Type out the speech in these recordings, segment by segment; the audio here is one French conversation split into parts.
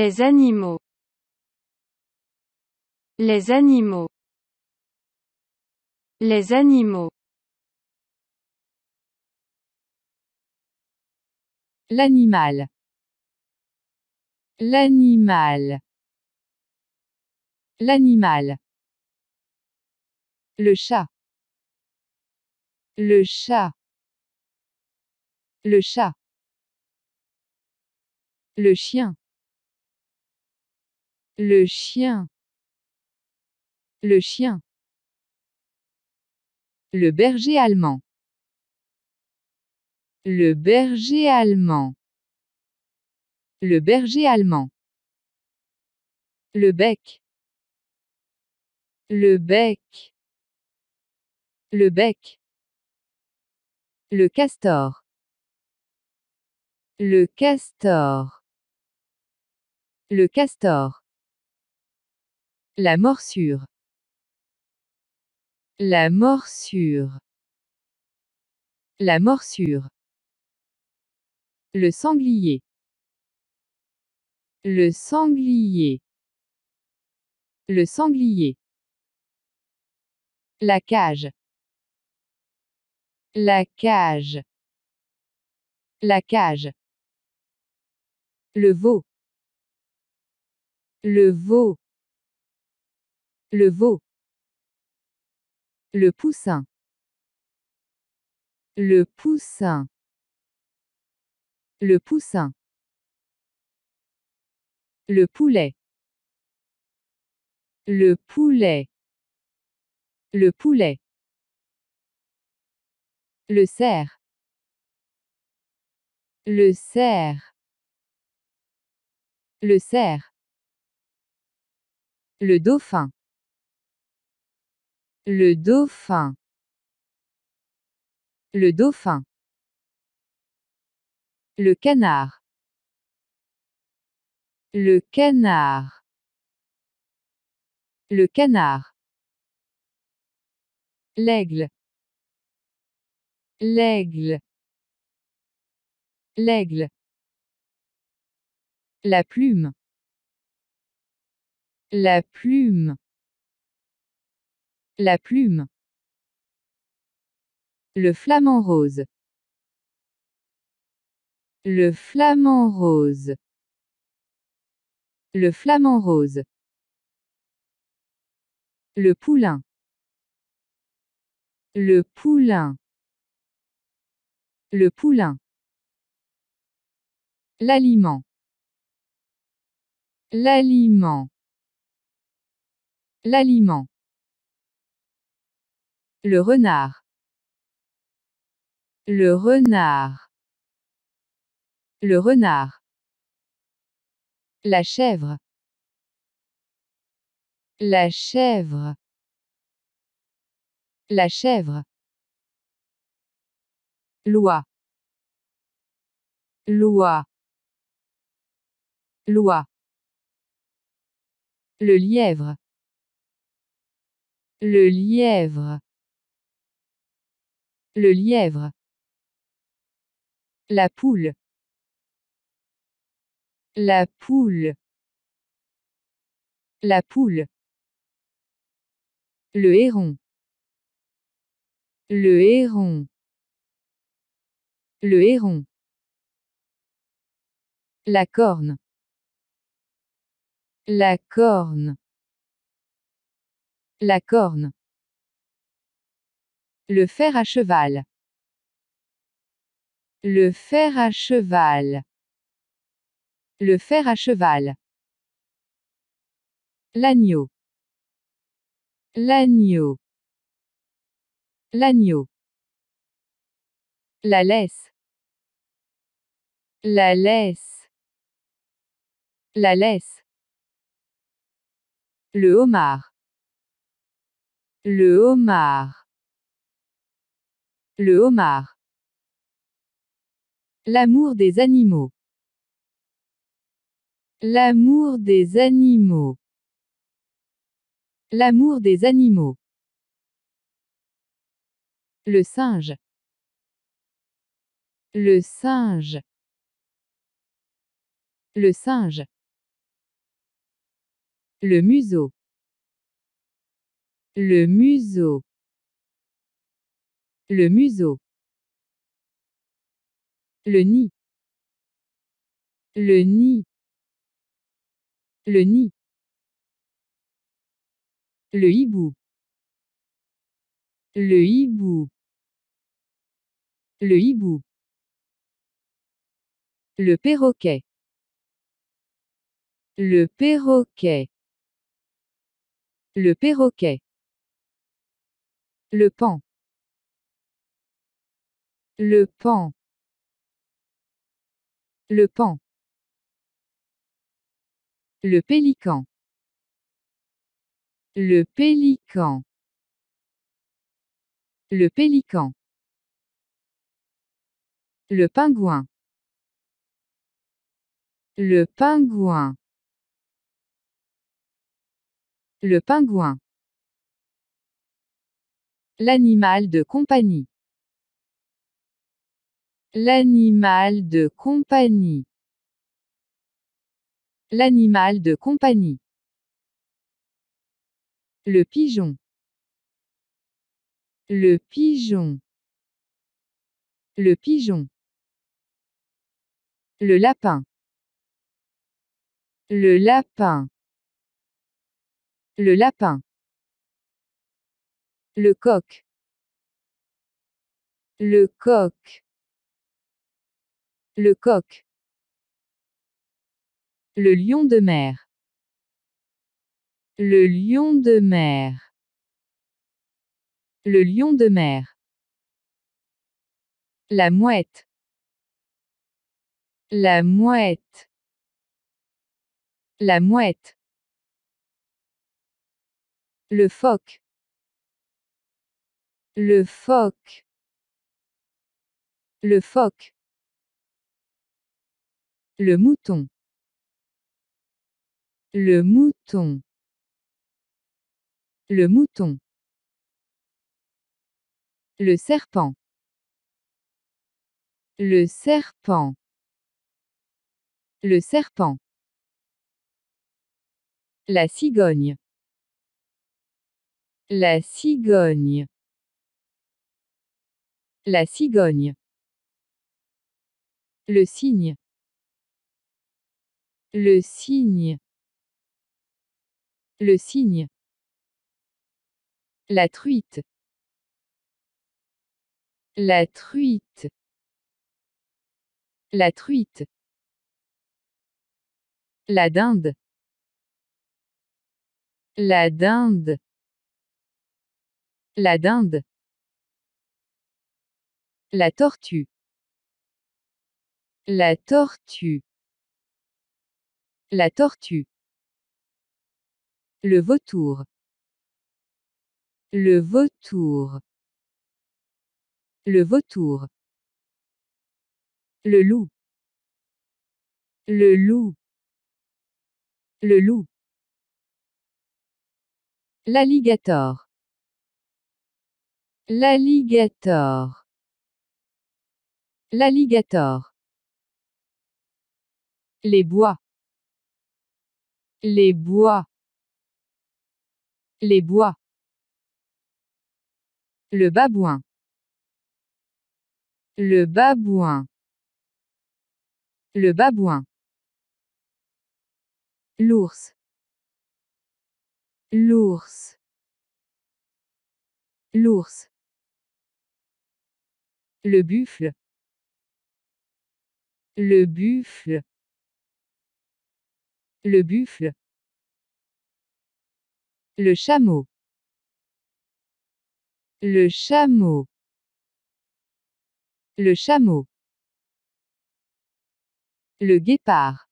Les animaux. Les animaux. Les animaux. L'animal. L'animal. L'animal. Le chat. Le chat. Le chat. Le chien. Le chien. Le chien. Le berger allemand. Le berger allemand. Le berger allemand. Le bec. Le bec. Le bec. Le castor. Le castor. Le castor. La morsure. La morsure. La morsure. Le sanglier. Le sanglier. Le sanglier. La cage. La cage. La cage. Le veau. Le veau. Le veau. Le poussin. Le poussin. Le poussin. Le poulet. Le poulet. Le poulet. Le cerf. Le cerf. Le cerf. Le dauphin. Le dauphin. Le dauphin. Le canard. Le canard. Le canard. L'aigle. L'aigle. L'aigle. La plume. La plume. La plume. Le flamant rose. Le flamant rose. Le flamant rose. Le poulain. Le poulain. Le poulain. L'aliment. L'aliment. L'aliment. Le renard. Le renard. Le renard. La chèvre. La chèvre. La chèvre. Loi. Loi. Loi. Le lièvre. Le lièvre. Le lièvre. La poule. La poule. La poule. Le héron. Le héron. Le héron. La corne. La corne. La corne. Le fer à cheval. Le fer à cheval. Le fer à cheval. L'agneau. L'agneau. L'agneau. La laisse. La laisse. La laisse. Le homard. Le homard. Le homard. L'amour des animaux. L'amour des animaux. L'amour des animaux. Le singe. Le singe. Le singe. Le museau. Le museau. Le museau. Le nid. Le nid. Le nid. Le hibou. Le hibou. Le hibou. Le perroquet. Le perroquet. Le perroquet. Le pan. Le pan. Le pan. Le pélican. Le pélican. Le pélican. Le pingouin. Le pingouin. Le pingouin. L'animal de compagnie. L'animal de compagnie. L'animal de compagnie. Le pigeon. Le pigeon. Le pigeon. Le lapin. Le lapin. Le lapin. Le coq. Le coq. Le coq. Le lion de mer. Le lion de mer. Le lion de mer. La mouette. La mouette. La mouette. Le phoque. Le phoque. Le phoque. Le mouton. Le mouton. Le mouton. Le serpent. Le serpent. Le serpent. La cigogne. La cigogne. La cigogne. Le cygne. Le signe. Le signe. La truite. La truite. La truite. La dinde. La dinde. La dinde. La tortue. La tortue. La tortue. Le vautour. Le vautour. Le vautour. Le loup. Le loup. Le loup. L'alligator. L'alligator. L'alligator. Les bois. Les bois. Les bois. Le babouin. Le babouin. Le babouin. L'ours. L'ours. L'ours. Le buffle. Le buffle le buffle, le chameau, le chameau, le chameau, le guépard,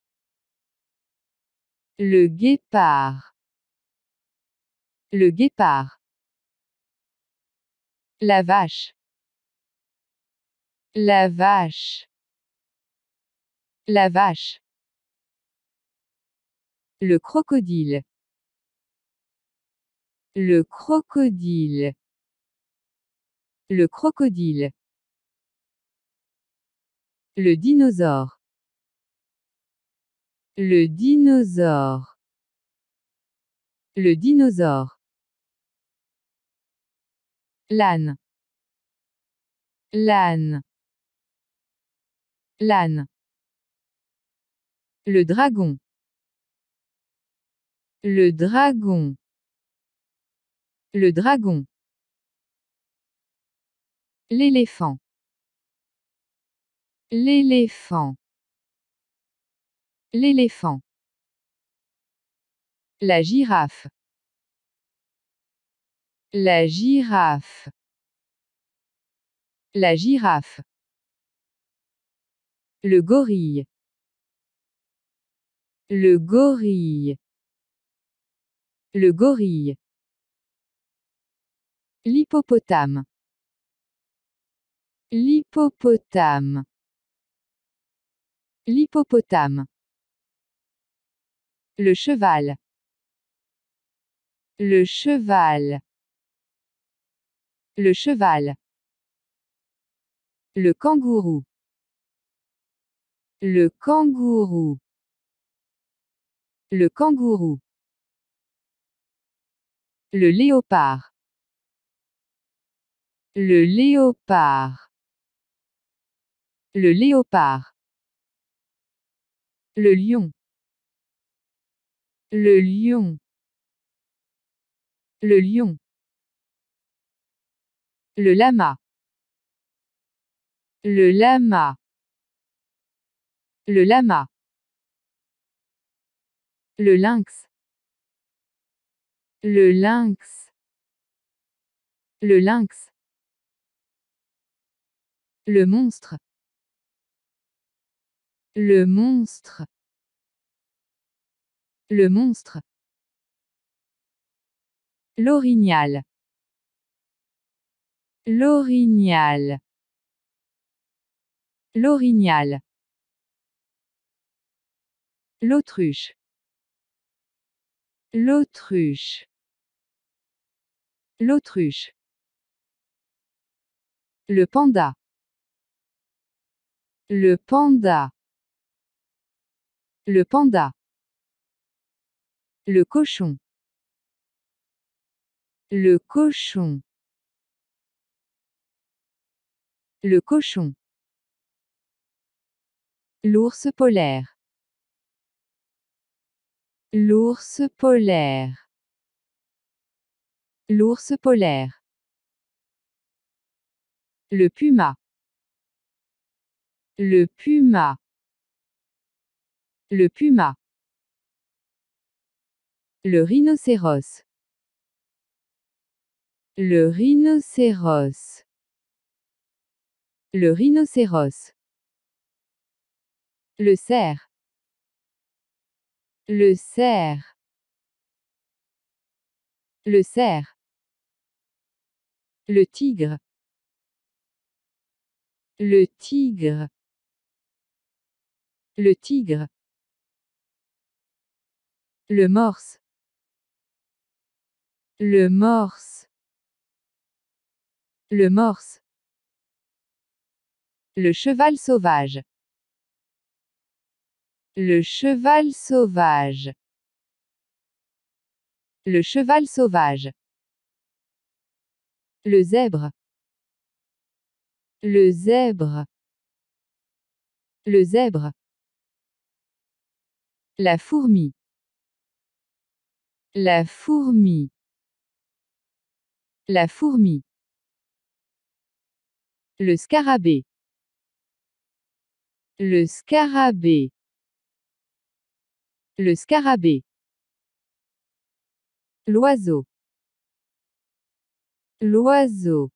le guépard, le guépard, la vache, la vache, la vache. Le crocodile. Le crocodile. Le crocodile. Le dinosaure. Le dinosaure. Le dinosaure. L'âne. L'âne. L'âne. Le dragon. Le dragon. Le dragon. L'éléphant. L'éléphant. L'éléphant. La girafe. La girafe. La girafe. Le gorille. Le gorille. Le gorille. L'hippopotame. L'hippopotame. L'hippopotame. Le cheval. Le cheval. Le cheval. Le kangourou. Le kangourou. Le kangourou. Le léopard. Le léopard. Le léopard. Le lion. Le lion. Le lion. Le lama. Le lama. Le lama. Le lynx. Le lynx. Le lynx. Le monstre. Le monstre. Le monstre. L'orignal. L'orignal. L'orignal. L'autruche. L'autruche. L'autruche. Le panda. Le panda. Le panda. Le cochon. Le cochon. Le cochon. L'ours polaire. L'ours polaire. L'ours polaire. Le puma. Le puma. Le puma. Le rhinocéros. Le rhinocéros. Le rhinocéros. Le cerf. Le cerf. Le cerf. Le tigre. Le tigre. Le tigre. Le morse. Le morse. Le morse. Le cheval sauvage. Le cheval sauvage. Le cheval sauvage. Le zèbre. Le zèbre. Le zèbre. La fourmi. La fourmi. La fourmi. Le scarabée. Le scarabée. Le scarabée. L'oiseau. L'oiseau.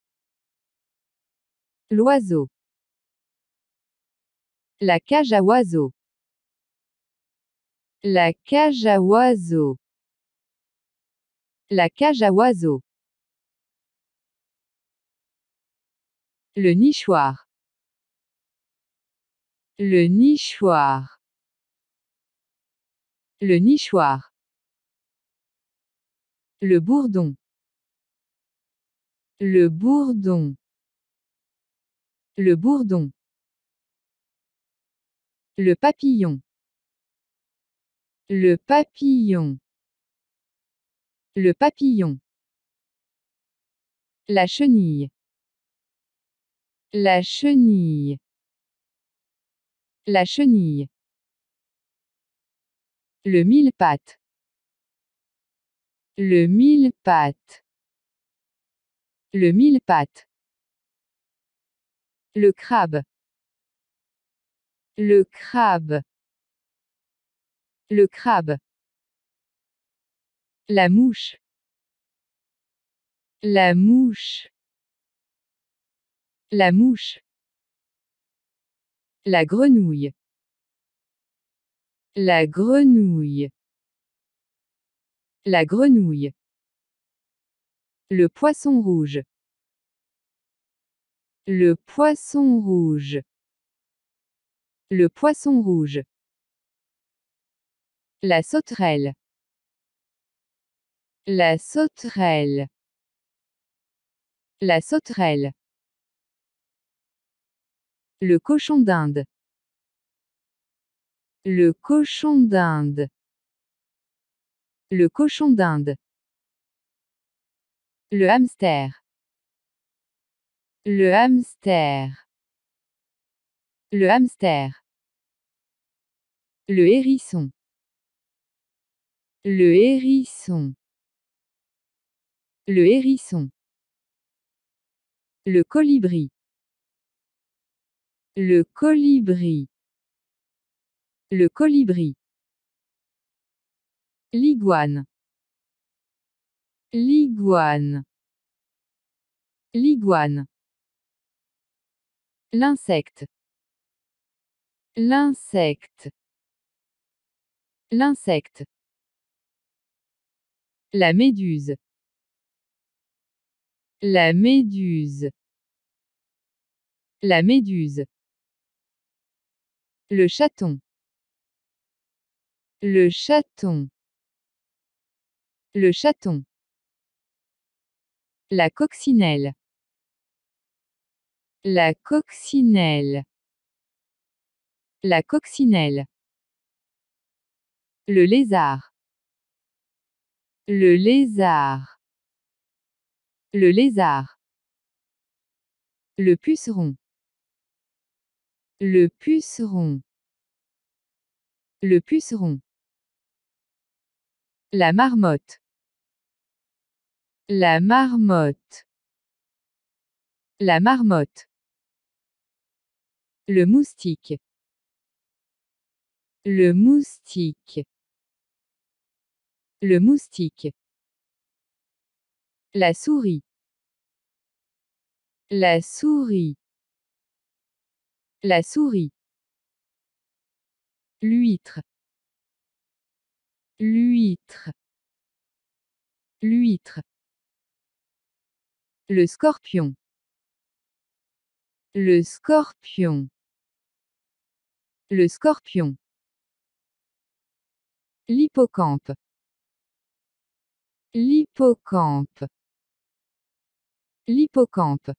L'oiseau. La cage à oiseau. La cage à oiseau. La cage à oiseaux. Le nichoir. Le nichoir. Le nichoir. Le bourdon. Le bourdon. Le bourdon. Le papillon. Le papillon. Le papillon. La chenille. La chenille. La chenille. Le mille pattes. Le mille pattes. Le mille-pattes. Le crabe. Le crabe. Le crabe. La mouche. La mouche. La mouche. La grenouille. La grenouille. La grenouille. Le poisson rouge. Le poisson rouge. Le poisson rouge. La sauterelle. La sauterelle. La sauterelle. Le cochon d'Inde. Le cochon d'Inde. Le cochon d'Inde. Le hamster. Le hamster. Le hamster. Le hérisson. Le hérisson. Le hérisson. Le colibri. Le colibri. Le colibri. L'iguane. L'iguane. L'iguane. L'insecte. L'insecte. L'insecte. La méduse. La méduse. La méduse. Le chaton. Le chaton. Le chaton. La coccinelle. La coccinelle. La coccinelle. Le lézard. Le lézard. Le lézard. Le puceron. Le puceron. Le puceron. La marmotte. La marmotte. La marmotte. Le moustique. Le moustique. Le moustique. La souris. La souris. La souris. L'huître. L'huître. L'huître. Le scorpion. Le scorpion. Le scorpion. L'hippocampe. L'hippocampe. L'hippocampe.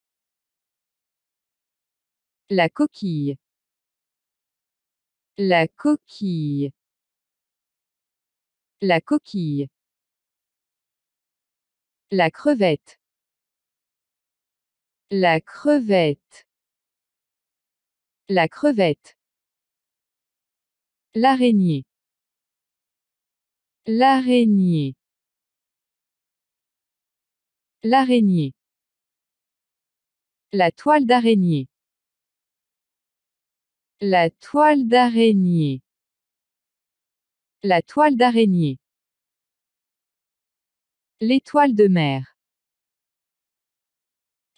La coquille. La coquille. La coquille. La crevette. La crevette. La crevette. L'araignée. L'araignée. L'araignée. La toile d'araignée. La toile d'araignée. La toile d'araignée. L'étoile de mer.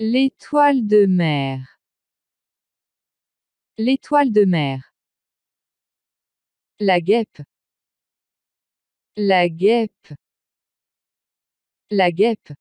L'étoile de mer. L'étoile de mer. La guêpe. La guêpe. La guêpe.